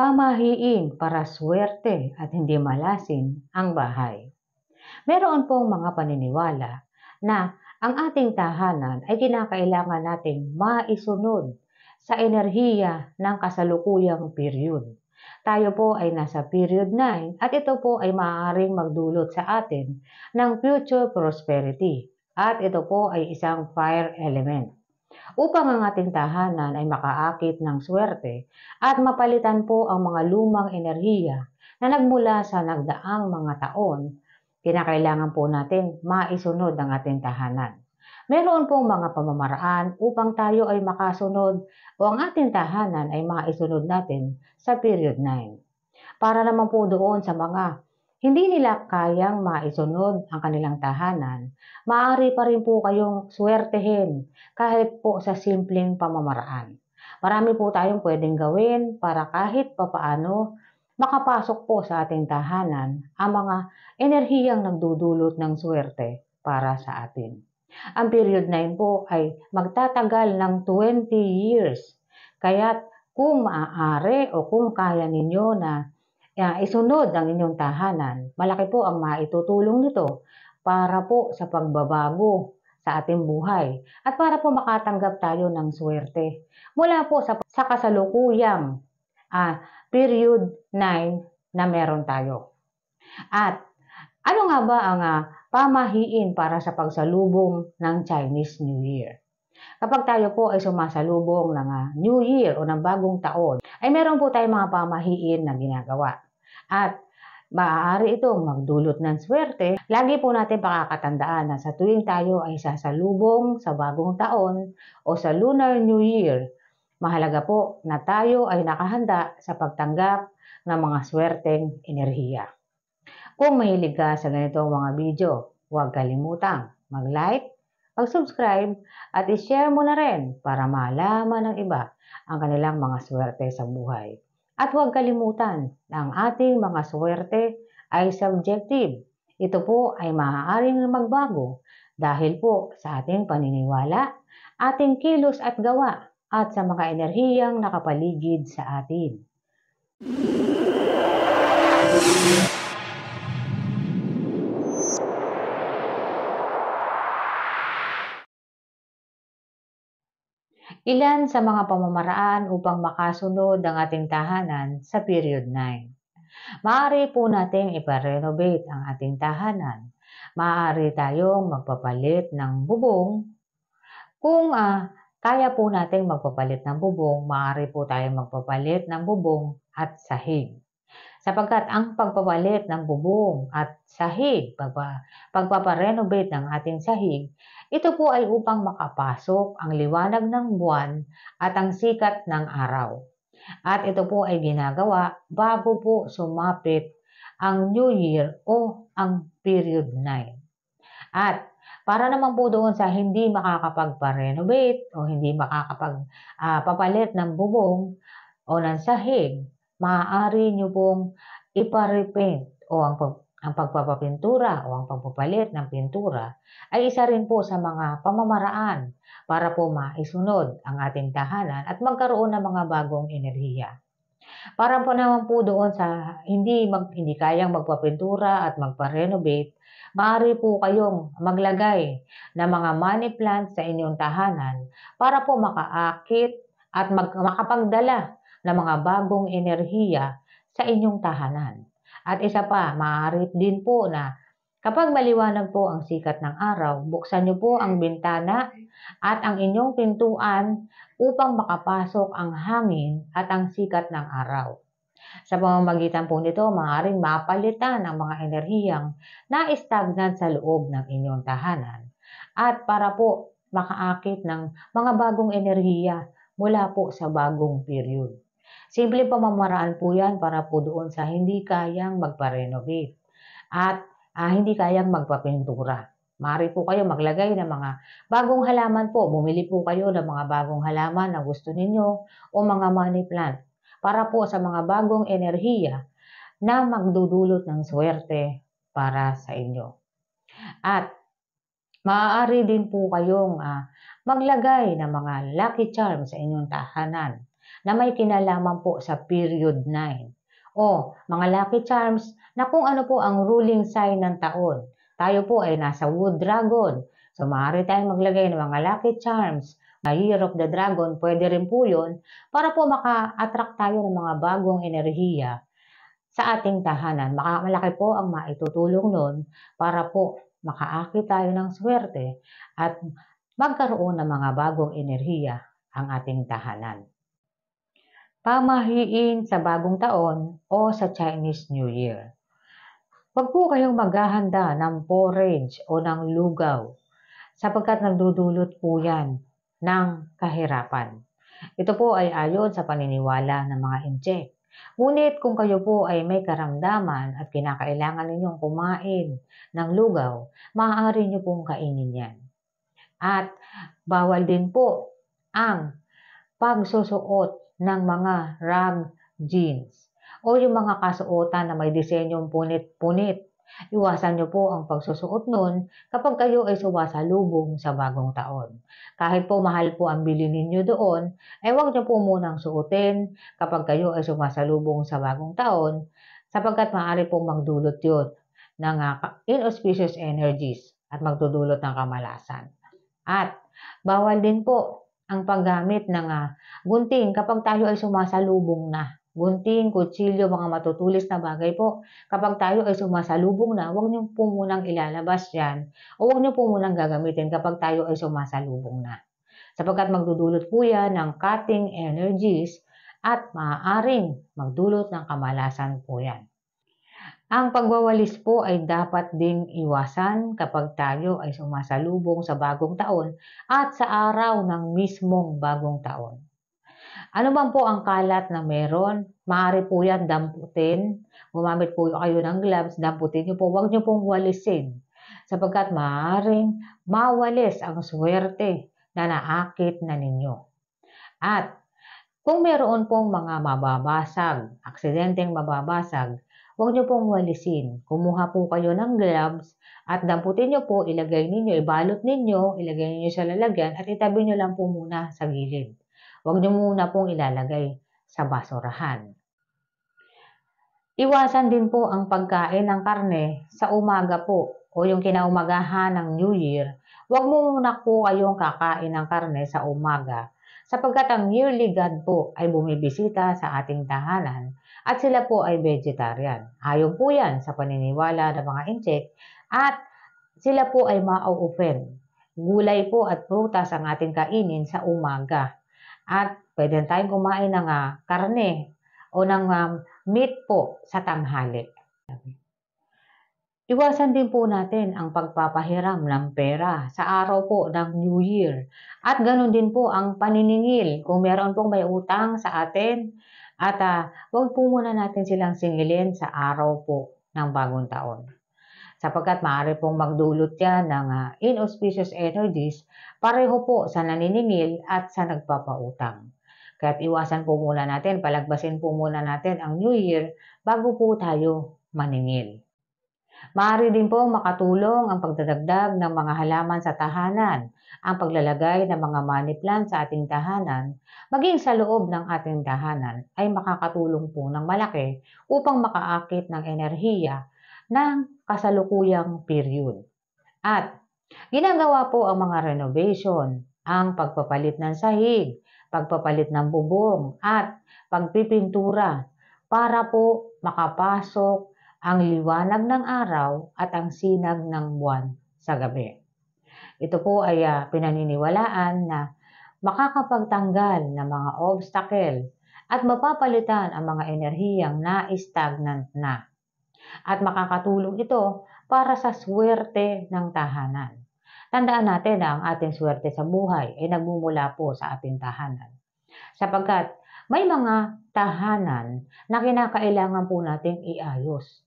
pamahiin para swerte at hindi malasin ang bahay. Meron pong mga paniniwala na ang ating tahanan ay kinakailangan nating maisunod sa enerhiya ng kasalukuyang period. Tayo po ay nasa period 9 at ito po ay maaaring magdulot sa atin ng future prosperity at ito po ay isang fire element upang ang ating tahanan ay makaakit ng swerte at mapalitan po ang mga lumang enerhiya na nagmula sa nagdaang mga taon, kinakailangan po natin maisunod ang ating tahanan. Meron pong mga pamamaraan upang tayo ay makasunod o ang ating tahanan ay maisunod natin sa period 9. Para naman po doon sa mga hindi nila kayang maisunod ang kanilang tahanan, maaari pa rin po kayong swertehin kahit po sa simpleng pamamaraan. Marami po tayong pwedeng gawin para kahit papaano makapasok po sa ating tahanan ang mga enerhiyang nagdudulot ng swerte para sa atin. Ang period na po ay magtatagal ng 20 years. Kaya kung maaari o kung kaya ninyo na na isunod ang inyong tahanan. Malaki po ang maitutulong nito para po sa pagbabago sa ating buhay at para po makatanggap tayo ng swerte. Mula po sa, sa kasalukuyang ah, period 9 na meron tayo. At ano nga ba ang ah, pamahiin para sa pagsalubong ng Chinese New Year? Kapag tayo po ay sumasalubong ng ah, New Year o ng bagong taon, ay meron po tayong mga pamahiin na ginagawa. At maaari itong magdulot ng swerte, lagi po natin pakakatandaan na sa tuwing tayo ay sasalubong sa bagong taon o sa Lunar New Year, mahalaga po na tayo ay nakahanda sa pagtanggap ng mga swerteng enerhiya. Kung mahilig ka sa ganitong mga video, huwag kalimutang mag-like, mag-subscribe at i-share mo na rin para malaman ng iba ang kanilang mga swerte sa buhay. At huwag kalimutan na ang ating mga swerte ay subjective. Ito po ay maaaring magbago dahil po sa ating paniniwala, ating kilos at gawa, at sa mga enerhiyang nakapaligid sa atin. Ilan sa mga pamamaraan upang makasunod ang ating tahanan sa period 9. Maaari po nating iparenovate ang ating tahanan. Maaari tayong magpapalit ng bubong. Kung uh, kaya po nating magpapalit ng bubong, maaari po tayong magpapalit ng bubong at sahig sapagkat ang pagpapalit ng bubong at sahig, pagpa, pagpaparenovate ng ating sahig, ito po ay upang makapasok ang liwanag ng buwan at ang sikat ng araw. At ito po ay ginagawa bago po sumapit ang New Year o ang Period 9. At para naman po doon sa hindi makakapagpa-renovate o hindi makakapagpapalit ah, uh, ng bubong o ng sahig, maaari nyo pong iparepent o ang, ang pagpapapintura o ang pagpapalit ng pintura ay isa rin po sa mga pamamaraan para po maisunod ang ating tahanan at magkaroon ng mga bagong enerhiya. Para po naman po doon sa hindi, mag, hindi kayang magpapintura at magpa-renovate, maaari po kayong maglagay ng mga money plants sa inyong tahanan para po makaakit at mag, makapagdala ng mga bagong enerhiya sa inyong tahanan. At isa pa, maaari din po na kapag maliwanag po ang sikat ng araw, buksan niyo po ang bintana at ang inyong pintuan upang makapasok ang hangin at ang sikat ng araw. Sa pamamagitan po nito, maaaring mapalitan ang mga enerhiyang na-stagnant sa loob ng inyong tahanan at para po makaakit ng mga bagong enerhiya mula po sa bagong period. Simple pamamaraan po yan para po doon sa hindi kayang magpa-renovate at ah, hindi kayang magpapintura. Mari po kayo maglagay ng mga bagong halaman po. Bumili po kayo ng mga bagong halaman na gusto ninyo o mga money plant para po sa mga bagong enerhiya na magdudulot ng swerte para sa inyo. At maaari din po kayong uh, maglagay ng mga lucky charms sa inyong tahanan na may kinalaman po sa period 9 o mga lucky charms na kung ano po ang ruling sign ng taon. Tayo po ay nasa wood dragon. So maaari tayong maglagay ng mga lucky charms na Year of the Dragon, pwede rin po yun para po maka-attract tayo ng mga bagong enerhiya sa ating tahanan. Malaki po ang maitutulong nun para po makaakit tayo ng swerte at magkaroon ng mga bagong enerhiya ang ating tahanan pamahiin sa bagong taon o sa Chinese New Year. Huwag po kayong maghahanda ng porridge o ng lugaw sapagkat nagdudulot po yan ng kahirapan. Ito po ay ayon sa paniniwala ng mga injek. Ngunit kung kayo po ay may karamdaman at kinakailangan ninyong kumain ng lugaw, maaari niyo pong kainin yan. At bawal din po ang pagsusuot ng mga RAM jeans o yung mga kasuotan na may disenyong punit-punit. Iwasan niyo po ang pagsusuot nun kapag kayo ay sumasalubong sa bagong taon. Kahit po mahal po ang bili niyo doon, ay huwag niyo po munang suotin kapag kayo ay sumasalubong sa bagong taon sapagkat maaari pong magdulot yun ng ah, inauspicious energies at magdudulot ng kamalasan. At bawal din po ang paggamit ng uh, gunting kapag tayo ay sumasalubong na. Gunting, kutsilyo, mga matutulis na bagay po. Kapag tayo ay sumasalubong na, huwag niyo po munang ilalabas yan o huwag niyo po munang gagamitin kapag tayo ay sumasalubong na. Sapagkat magdudulot po yan ng cutting energies at maaaring magdulot ng kamalasan po yan. Ang pagwawalis po ay dapat ding iwasan kapag tayo ay sumasalubong sa bagong taon at sa araw ng mismong bagong taon. Ano man po ang kalat na meron, maaari po yan damputin. Gumamit po kayo ng gloves, damputin nyo po. Huwag niyo pong walisin sapagkat maaaring mawalis ang swerte na naakit na ninyo. At kung meron pong mga mababasag, aksidenteng mababasag, huwag nyo pong walisin. Kumuha po kayo ng gloves at damputin nyo po, ilagay ninyo, ibalot ninyo, ilagay ninyo sa lalagyan at itabi nyo lang po muna sa gilid. Huwag nyo muna pong ilalagay sa basurahan. Iwasan din po ang pagkain ng karne sa umaga po o yung kinaumagahan ng New Year. Huwag muna po kayong kakain ng karne sa umaga sapagkat ang yearly God po ay bumibisita sa ating tahanan at sila po ay vegetarian. Ayon po yan sa paniniwala ng mga insect at sila po ay ma-offend. Gulay po at prutas ang ating kainin sa umaga. At pwede tayong kumain ng uh, karne o ng um, meat po sa tanghali. Iwasan din po natin ang pagpapahiram ng pera sa araw po ng New Year. At ganun din po ang paniningil. Kung meron pong may utang sa atin, at uh, huwag po muna natin silang singilin sa araw po ng bagong taon. Sapagkat maaari pong magdulot yan ng uh, inauspicious energies pareho po sa naniningil at sa nagpapautang. Kaya't iwasan po muna natin, palagbasin po muna natin ang New Year bago po tayo maningil. Maaari din po makatulong ang pagdadagdag ng mga halaman sa tahanan, ang paglalagay ng mga money plant sa ating tahanan, maging sa loob ng ating tahanan ay makakatulong po ng malaki upang makaakit ng enerhiya ng kasalukuyang period. At ginagawa po ang mga renovation, ang pagpapalit ng sahig, pagpapalit ng bubong at pagpipintura para po makapasok ang liwanag ng araw at ang sinag ng buwan sa gabi. Ito po ay uh, pinaniniwalaan na makakapagtanggal ng mga obstacle at mapapalitan ang mga enerhiyang na-stagnant na. At makakatulong ito para sa swerte ng tahanan. Tandaan natin na ang ating swerte sa buhay ay nagmumula po sa ating tahanan. Sapagkat may mga tahanan na kinakailangan po nating iayos.